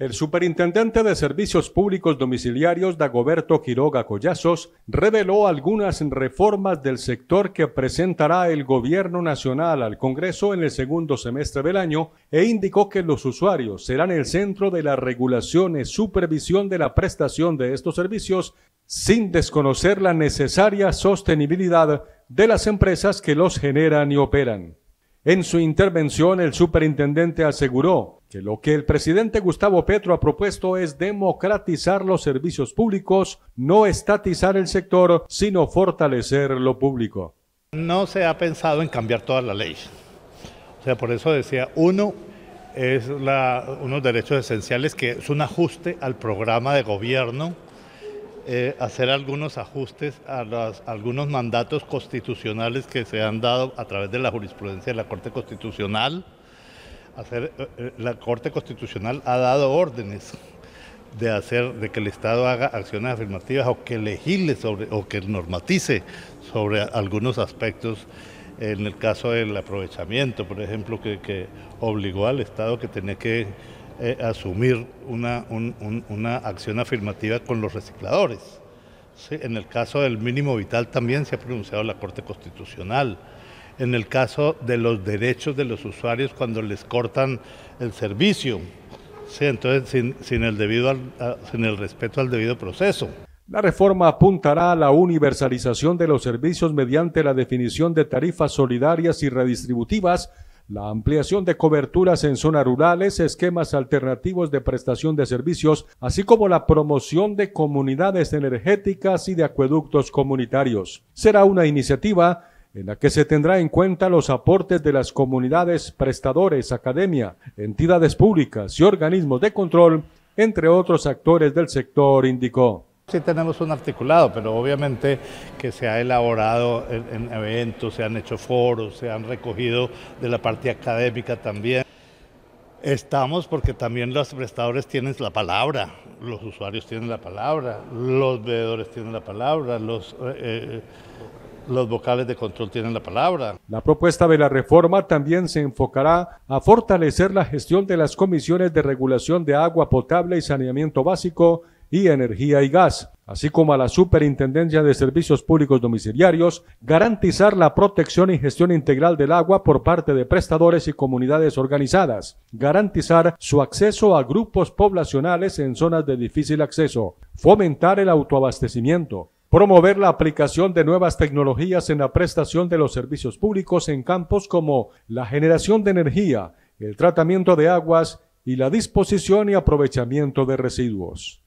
El superintendente de Servicios Públicos Domiciliarios, Dagoberto Quiroga Collazos, reveló algunas reformas del sector que presentará el Gobierno Nacional al Congreso en el segundo semestre del año e indicó que los usuarios serán el centro de la regulación y supervisión de la prestación de estos servicios sin desconocer la necesaria sostenibilidad de las empresas que los generan y operan. En su intervención, el superintendente aseguró que lo que el presidente Gustavo Petro ha propuesto es democratizar los servicios públicos, no estatizar el sector, sino fortalecer lo público. No se ha pensado en cambiar toda la ley. O sea, por eso decía, uno es unos derechos esenciales que es un ajuste al programa de gobierno, eh, hacer algunos ajustes a, a algunos mandatos constitucionales que se han dado a través de la jurisprudencia de la Corte Constitucional hacer, eh, eh, la Corte Constitucional ha dado órdenes de hacer, de que el Estado haga acciones afirmativas o que legisle o que normatice sobre algunos aspectos en el caso del aprovechamiento, por ejemplo, que, obligó al Estado que tenía que eh, asumir una, acción afirmativa con los recicladores. En el caso del mínimo vital también se ha pronunciado la Corte Constitucional en el caso de los derechos de los usuarios cuando les cortan el servicio. entonces sin, el debido sin el respeto al debido proceso. La reforma apuntará a la universalización de los servicios mediante la definición de tarifas solidarias y redistributivas, la ampliación de coberturas en zonas rurales, esquemas alternativos de prestación de servicios, así como la promoción de comunidades energéticas y de acueductos comunitarios. Será una iniciativa en la que se tendrá en cuenta los aportes de las comunidades, prestadores, academia, entidades públicas y organismos de control, entre otros actores del sector, indicó. Sí tenemos un articulado, pero obviamente que se ha elaborado en, eventos, se han hecho foros, se han recogido de la parte académica también. Estamos porque también los prestadores tienen la palabra, los usuarios tienen la palabra, los veedores tienen la palabra, los eh, eh, los vocales de control tienen la palabra. La propuesta de la reforma también se enfocará a fortalecer la gestión de las comisiones de regulación de agua potable y saneamiento básico y energía y gas, así como a la Superintendencia de Servicios Públicos Domiciliarios, garantizar la protección y gestión integral del agua por parte de prestadores y comunidades organizadas, garantizar su acceso a grupos poblacionales en zonas de difícil acceso, fomentar el autoabastecimiento, Promover la aplicación de nuevas tecnologías en la prestación de los servicios públicos en campos como la generación de energía, el tratamiento de aguas y la disposición y aprovechamiento de residuos.